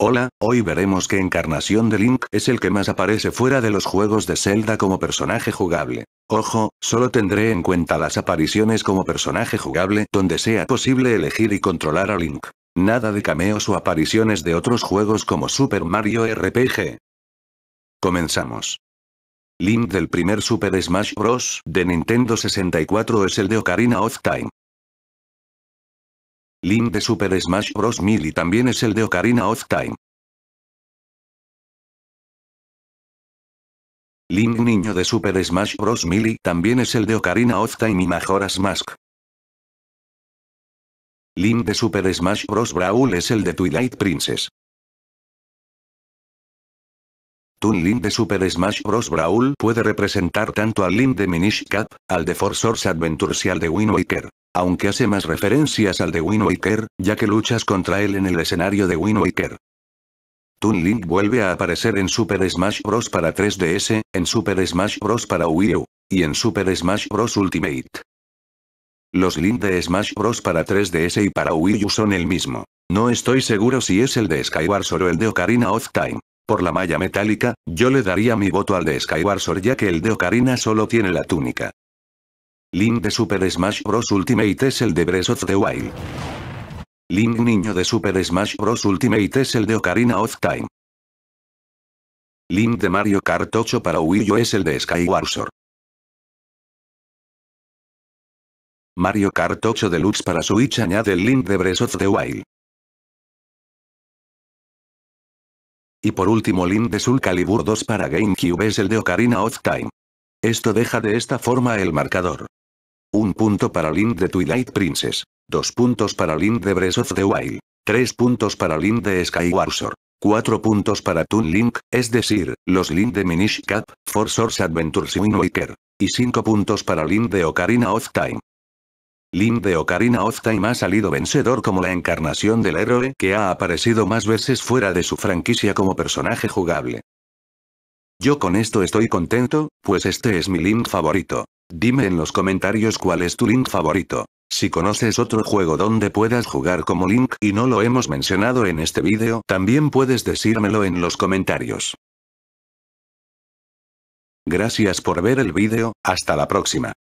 Hola, hoy veremos qué Encarnación de Link es el que más aparece fuera de los juegos de Zelda como personaje jugable. Ojo, solo tendré en cuenta las apariciones como personaje jugable donde sea posible elegir y controlar a Link. Nada de cameos o apariciones de otros juegos como Super Mario RPG. Comenzamos. Link del primer Super Smash Bros. de Nintendo 64 es el de Ocarina of Time. Link de Super Smash Bros. Melee también es el de Ocarina of Time. Link Niño de Super Smash Bros. Melee también es el de Ocarina of Time y Majora's Mask. Link de Super Smash Bros. Brawl es el de Twilight Princess. Tun Link de Super Smash Bros. Brawl puede representar tanto al Link de Minish Cap, al de Force Adventures y al de Wind Waker aunque hace más referencias al de Wind ya que luchas contra él en el escenario de Wind Waker. Link vuelve a aparecer en Super Smash Bros. para 3DS, en Super Smash Bros. para Wii U, y en Super Smash Bros. Ultimate. Los Link de Smash Bros. para 3DS y para Wii U son el mismo. No estoy seguro si es el de Skyward Sword o el de Ocarina of Time. Por la malla metálica, yo le daría mi voto al de Skyward Sword ya que el de Ocarina solo tiene la túnica. Link de Super Smash Bros. Ultimate es el de Breath of the Wild. Link Niño de Super Smash Bros. Ultimate es el de Ocarina of Time. Link de Mario Kart 8 para Wii U es el de Skyward Sword. Mario Kart 8 Deluxe para Switch añade el Link de Breath of the Wild. Y por último Link de Soul Calibur 2 para GameCube es el de Ocarina of Time. Esto deja de esta forma el marcador. Un punto para Link de Twilight Princess. Dos puntos para Link de Breath of the Wild. Tres puntos para Link de Skyward Sword. Cuatro puntos para Toon Link, es decir, los Link de Minish Cap, Four Source Adventures y Wind Waker. Y cinco puntos para Link de Ocarina of Time. Link de Ocarina of Time ha salido vencedor como la encarnación del héroe que ha aparecido más veces fuera de su franquicia como personaje jugable. Yo con esto estoy contento, pues este es mi Link favorito. Dime en los comentarios cuál es tu Link favorito. Si conoces otro juego donde puedas jugar como Link y no lo hemos mencionado en este vídeo, también puedes decírmelo en los comentarios. Gracias por ver el vídeo, hasta la próxima.